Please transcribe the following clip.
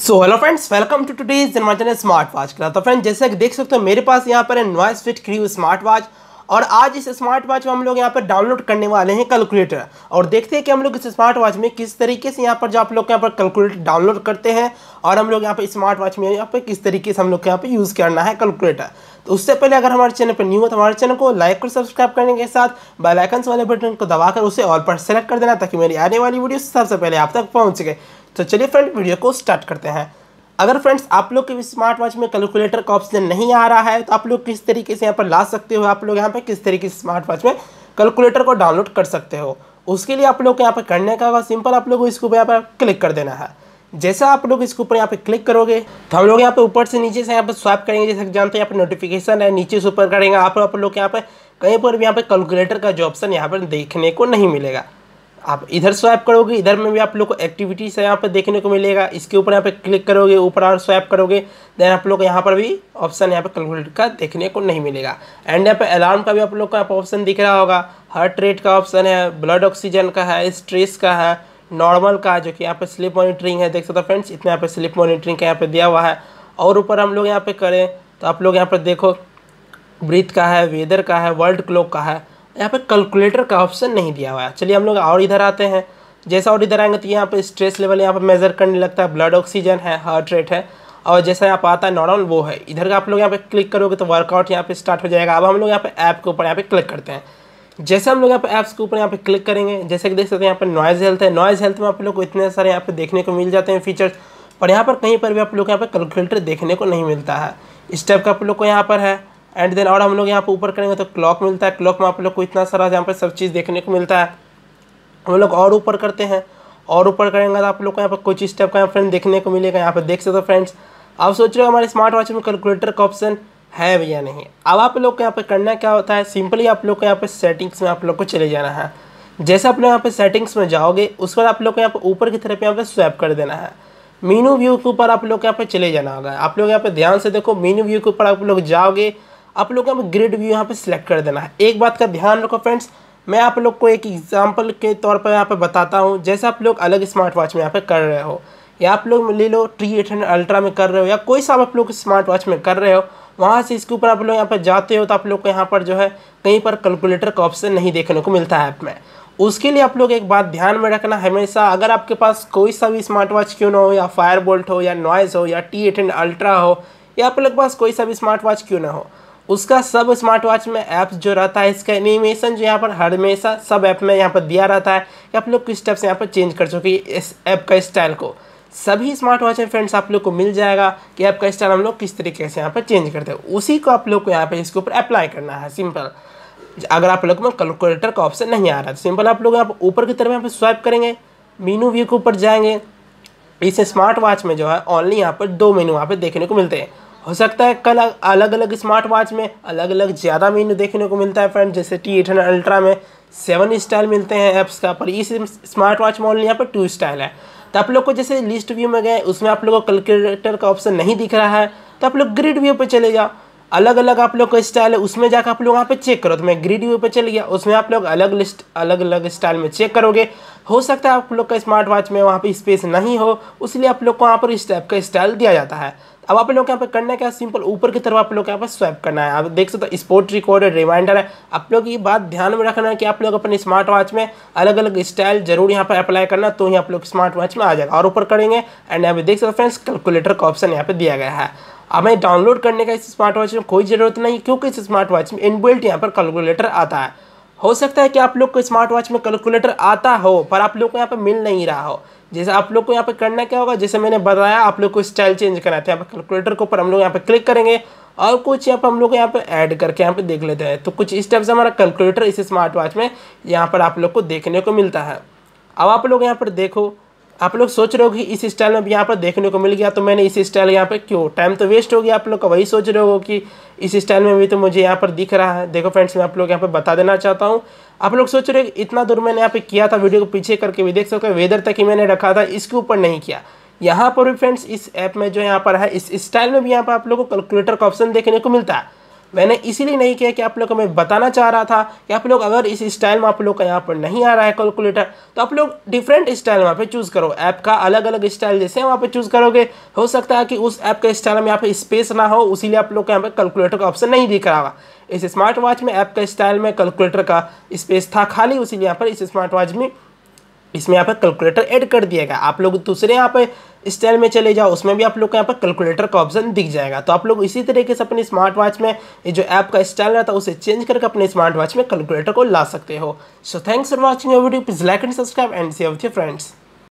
so hello friends welcome to today's जनमाजन smart watch करा तो फ्रेंड जैसे कि देख सकते हो मेरे पास यहाँ पर है Noise Fit Crew smart watch और आज इस स्मार्ट वॉच में हम लोग यहाँ पर डाउनलोड करने वाले हैं कैलकुलेटर और देखते हैं कि हम लोग इस स्मार्ट वॉच में किस तरीके से यहाँ पर जो आप लोग यहाँ पर कैलकुलेटर डाउनलोड करते हैं और हम लोग यहाँ पर स्मार्ट वॉच में यहाँ पर किस तरीके से हम लोग यहाँ पर यूज़ करना है कैलकुलेटर तो उससे पहले अगर हमारे चैनल पर न्यू हो तो हमारे चैनल को लाइक और सब्सक्राइब करने के साथ बेलाइकन्स वाले बटन को दबाकर उसे ऑल पर सेलेक्ट कर देना ताकि मेरी आने वाली वीडियो सबसे पहले आप तक पहुँच सके तो चलिए फ्रेंड वीडियो को स्टार्ट करते हैं अगर फ्रेंड्स आप लोग के स्मार्ट वॉच में कैलकुलेटर का ऑप्शन नहीं आ रहा है तो आप लोग किस तरीके से यहाँ पर ला सकते हो आप लोग यहाँ पर किस तरीके से स्मार्ट वॉच में कैलकुलेटर को डाउनलोड कर सकते हो उसके लिए आप लोग को यहाँ पर करने का होगा सिंपल आप लोग को इसके ऊपर यहाँ पर क्लिक कर देना है जैसा आप लोग इसके ऊपर यहाँ पे क्लिक करोगे तो हम लोग यहाँ पे ऊपर से नीचे से यहाँ पे स्वाइप करेंगे जैसे जानते हैं यहाँ पे नोटिफिकेशन है नीचे से ऊपर करेंगे आप लोग यहाँ पे कहीं पर भी यहाँ पे कैलकुलेटर का जो ऑप्शन यहाँ पर देखने को नहीं मिलेगा आप इधर स्वैप करोगे इधर में भी आप लोग को एक्टिविटीज़ यहाँ पर देखने को मिलेगा इसके ऊपर यहाँ पे क्लिक करोगे ऊपर और स्वैप करोगे देन आप लोग को यहाँ पर भी ऑप्शन यहाँ पे कैलकुलेट का देखने को नहीं मिलेगा एंड यहाँ पे अलार्म का भी आप लोग को यहाँ पर ऑप्शन दिख रहा होगा हार्ट रेट का ऑप्शन है ब्लड ऑक्सीजन का है स्ट्रेस का है नॉर्मल का जो कि यहाँ पर स्लिप मॉनिटरिंग है देख सकते हो फ्रेंड्स इतना यहाँ पर स्लिप मॉनिटरिंग का यहाँ पर दिया हुआ है और ऊपर हम लोग यहाँ पर करें तो आप लोग यहाँ पर देखो ब्रीथ का है वेदर का है वर्ल्ड क्लॉक का है यहाँ पे कैलकुलेटर का ऑप्शन नहीं दिया हुआ है चलिए हम लोग और इधर आते हैं जैसा और इधर आएंगे तो यहाँ पे स्ट्रेस लेवल यहाँ पे मेजर करने लगता है ब्लड ऑक्सीजन है हार्ट रेट है और जैसा यहाँ पर आता है नॉर्मल वो है इधर का आप लोग यहाँ पे क्लिक करोगे तो वर्कआउट यहाँ पे स्टार्ट हो जाएगा अब हम लोग यहाँ पे ऐप के ऊपर यहाँ पे क्लिक करते हैं जैसे हम लोग यहाँ पे ऐप्स के ऊपर यहाँ पे क्लिक करेंगे जैसे कि देख सकते हैं यहाँ पर नॉइज़ हेल्थ है नॉइज़ हेल्थ में आप लोग को इतने सारे यहाँ पे देखने को मिल जाते हैं फीचर्स पर यहाँ पर कहीं पर भी आप लोग यहाँ पर कैलकुलेटर देखने को नहीं मिलता है इस टाइप का आप लोग को यहाँ पर है एंड देन और हम लोग यहाँ पर ऊपर करेंगे तो क्लॉक मिलता है क्लॉक में आप लोग को इतना सारा यहाँ पर सब चीज़ देखने को मिलता है हम लोग और ऊपर करते हैं और ऊपर करेंगे तो आप लोग को यहाँ पर कुछ इस टाइप का फ्रेंड देखने को मिलेगा यहाँ पर देख सकते हो फ्रेंड्स आप सोच रहे हो हमारे स्मार्ट वॉच में कैलकुलेटर का ऑप्शन है भैया नहीं अब आप लोग को यहाँ पर करना क्या होता है सिंपली आप लोग को यहाँ पर सेटिंग्स में आप लोग को चले जाना है जैसे आप लोग यहाँ पर सेटिंग्स में जाओगे उस पर आप लोग को यहाँ पर ऊपर की तरफ यहाँ पर स्वैप कर देना है मीनू व्यू के ऊपर आप लोग यहाँ पर चले जाना होगा आप लोग यहाँ पर ध्यान से देखो मीनू व्यू के ऊपर आप लोग जाओगे आप लोग का ग्रिड व्यू यहाँ पे सिलेक्ट कर देना है एक बात का ध्यान रखो फ्रेंड्स मैं आप लोग को एक एग्जाम्पल के तौर पर यहाँ पे बताता हूँ जैसे आप लोग अलग स्मार्ट वॉच में यहाँ पे कर रहे हो या आप लोग ले लो ट्री एट अल्ट्रा में कर रहे हो या कोई सा आप लोग स्मार्ट वॉच में कर रहे हो वहाँ से इसके ऊपर आप लोग यहाँ पर जाते हो तो आप लोग को यहाँ पर जो है कहीं पर कैलकुलेटर का ऑप्शन नहीं देखने को मिलता है ऐप में उसके लिए आप लोग एक बात ध्यान में रखना हमेशा अगर आपके पास कोई सा भी स्मार्ट वॉच क्यों ना हो या फायर बोल्ट हो या नॉइज़ हो या टी एट अल्ट्रा हो या आप लोग के पास कोई सा भी स्मार्ट वॉच क्यों ना हो उसका सब स्मार्ट वॉच में ऐप्स जो रहता है इसका एनिमेशन जो यहाँ पर हमेशा सब ऐप में यहाँ पर दिया रहता है कि आप लोग किस टाइप से यहाँ पर चेंज कर चुके इस ऐप का स्टाइल को सभी स्मार्ट वॉच में फ्रेंड्स आप लोग को मिल जाएगा कि ऐप का स्टाइल हम लोग किस तरीके से यहाँ पर चेंज करते हैं उसी को आप लोग को यहाँ पर इसके ऊपर अप्लाई करना है सिंपल अगर आप लोग में कैलकुलेटर का ऑप्शन नहीं आ रहा है सिंपल आप लोग यहाँ पर ऊपर की तरफ यहाँ पर स्वाइप करेंगे मीनू व्यू के ऊपर जाएंगे इस स्मार्ट वॉच में जो है ओनली यहाँ पर दो मेनू यहाँ पर देखने को मिलते हैं हो सकता है कल अलग अलग स्मार्ट वॉच में अलग अलग ज़्यादा मेन्यू देखने को मिलता है फ्रेंड जैसे टी एट हंड्रेड अल्ट्रा में सेवन स्टाइल मिलते हैं ऐप्स का पर इस स्मार्ट वॉच मॉडल यहाँ पर टू स्टाइल है तो आप लोग को जैसे लिस्ट व्यू में गए उसमें आप लोग को कैलकुलेटर का ऑप्शन नहीं दिख रहा है तो आप लोग ग्रिड व्यू पर चले जाओ अलग अलग आप लोग का स्टाइल है उसमें जाकर आप लोग यहाँ पे चेक करो तो मैं ग्रीडी व्यू पे चल गया उसमें आप लोग अलग लिस्ट अलग अलग स्टाइल में चेक करोगे हो सकता है आप लोग का स्मार्ट वॉच में वहाँ पे स्पेस नहीं हो इसलिए आप लोग को वहाँ पर इस टाइप का स्टाइल दिया जाता है अब आप लोग यहाँ पे करना है क्या सिंपल ऊपर की तरफ आप लोग यहाँ पर स्वैप करना है आप देख सकते हो स्पोर्ट रिकॉर्ड रिमाइंडर है आप लोग ये बात ध्यान में रखना है कि आप लोग अपने स्मार्ट वॉच में अलग अलग स्टाइल जरूर यहाँ पर अप्लाई करना तो ही आप लोग स्मार्ट वॉच में आ जाएगा और ऊपर करेंगे एंड यहाँ पे देख सकते हो फ्रेंड्स कैलकुलेटर का ऑप्शन यहाँ पे दिया गया है हमें डाउनलोड करने का इस स्मार्ट वॉच में कोई ज़रूरत नहीं क्योंकि इस स्मार्ट वॉच में इनबिल्ट यहाँ पर कैलकुलेटर आता है हो सकता है कि आप लोग को स्मार्ट वॉच में कैलकुलेटर आता हो पर आप लोग को यहाँ पर मिल नहीं रहा हो जैसे आप लोग को यहाँ पर करना क्या होगा जैसे मैंने बताया आप लोग को स्टाइल चेंज करना था यहाँ पर कैलकुलेटर के ऊपर हम लोग यहाँ पर क्लिक करेंगे और कुछ यहाँ पर हम लोग यहाँ पर ऐड करके यहाँ पर देख लेते हैं तो कुछ इस टाइप से हमारा कैलकुलेटर इस स्मार्ट वॉच में यहाँ पर आप लोग को देखने को मिलता है अब आप लोग यहाँ पर देखो आप लोग सोच रहे हो कि इस स्टाइल में भी यहाँ पर देखने को मिल गया तो मैंने इस स्टाइल यहाँ पर क्यों टाइम तो वेस्ट हो गया आप लोग का वही सोच रहे हो कि इस स्टाइल में भी तो मुझे यहाँ पर दिख रहा है देखो फ्रेंड्स मैं आप लोग यहाँ पर बता देना चाहता हूँ आप लोग सोच रहे हो इतना दूर मैंने यहाँ पे किया था वीडियो को पीछे करके भी देख सकते हो वेदर तक ही मैंने रखा था इसके ऊपर नहीं किया यहाँ पर भी फ्रेंड्स इस ऐप में जो यहाँ पर है इस स्टाइल में भी यहाँ पर आप लोग को कैलकुलेटर का ऑप्शन देखने को मिलता है मैंने इसीलिए नहीं किया कि आप लोग को मैं बताना चाह रहा था कि आप लोग अगर इस स्टाइल में आप लोग का यहाँ पर नहीं आ रहा है कैलकुलेटर तो आप लोग डिफरेंट स्टाइल वहाँ पे चूज़ करो ऐप का अलग अलग स्टाइल जैसे वहाँ पे चूज़ करोगे हो सकता है कि उस ऐप के स्टाइल में यहाँ पे स्पेस ना हो उसीलिए आप लोग को यहाँ पर कैलकुलेटर का ऑप्शन नहीं दिख रहा इस स्मार्ट वॉच में ऐप का स्टाइल में कैलकुलेटर का स्पेस था खाली उसीलिए यहाँ पर इस स्मार्ट वॉच में इसमें यहाँ पर कैलकुलेटर ऐड कर दिया गया आप लोग दूसरे यहाँ पर स्टाइल में चले जाओ उसमें भी आप लोग को यहाँ पर कैलकुलेटर का ऑप्शन दिख जाएगा तो आप लोग इसी तरीके से अपने स्मार्ट वॉच में ये जो ऐप का स्टाइल रहता है उसे चेंज करके अपने स्मार्ट वॉच में कैलकुलेटर को ला सकते हो so thanks for watching video please like and subscribe and save friends